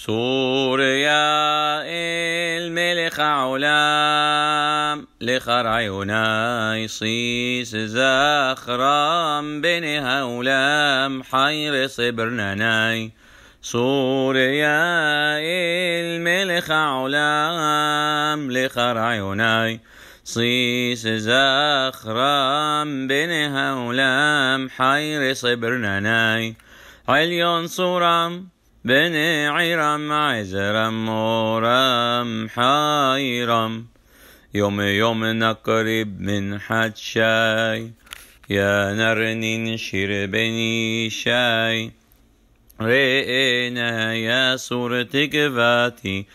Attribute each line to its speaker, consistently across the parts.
Speaker 1: سوريا الملك عولام لخر عيوناي صيس زخرام بن هولام حير صبرناي صور سوريا الملك عولام لخر عيوناي صيس زخرام بن هولام حير صبرناي عليون صورام بني عرم عزرم غرام حيرم يوم يوم نقرب من حد شاي يا نر شير بني شاي رئينا يا صورتك فاتي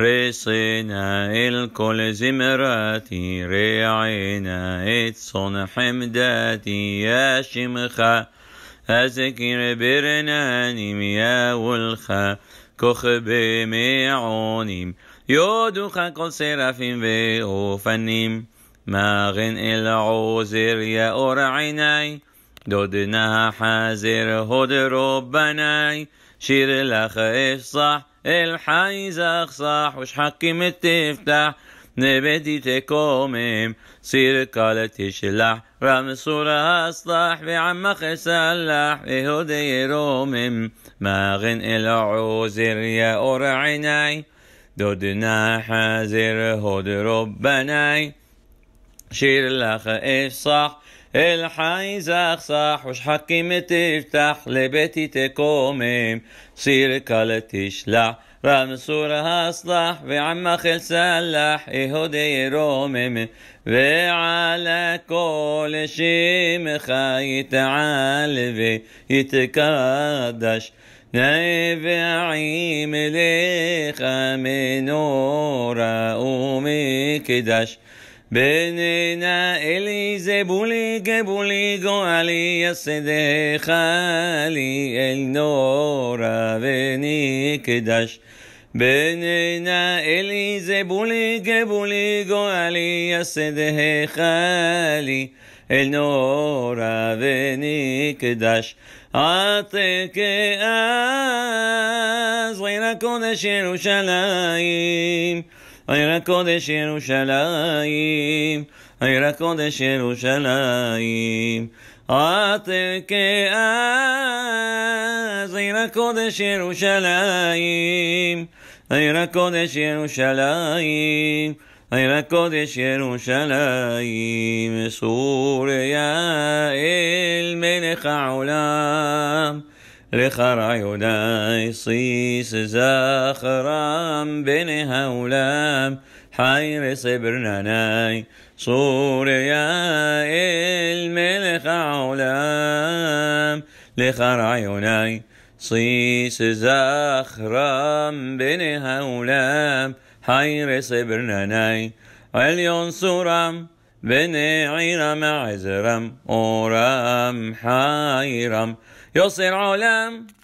Speaker 1: رئينا الكل زمراتي ريعينا اتصن حمداتي يا شمخه أذكر برنانم يا ولخا كخب معونم يودخ قصر بأوفنيم ما غن العوزر يا أرعناي دودنا حازر هد ربناي شير لخ افصح الحيز صح وش حكي متفتح نبدي كوميم سير قال تشلح رام صورة أصلح خسلح في هدي روميم ما غن العوزر يا عيني دودنا حازر هد ربناي شير لخ افصح الحي صح وش حكي تفتح لبيتي تكوميم سير قال تشلح رام سورها اصلح عم خل سلح يهودي رומם وعلى كل شي مخاي تعال ويتكادش نبعيم ليخ من نور أمي كدش בננה אלי זבולי גבולי גואלי יסדך לי אל נורא ונקדש. בננה אלי זבולי גבולי גואלי יסדך לי אל נורא ונקדש. עתק אז עיר הקודש ירושלים, עיר הקודש ירושלים, עיר הקודש ירושלים. עתק אז עיר הקודש ירושלים, עיר הקודש ירושלים. غير قدش يروشلايم سوريا الملك عולם لخرع يداي صيس زاخرام بن هولام حير صبرناناي سوريا الملك عולם لخرع يداي صيس زاخرام بن هولام هاي رسبرنا ناي عليون سورام بني عيرام عزرام أورام حيرام يصير عالم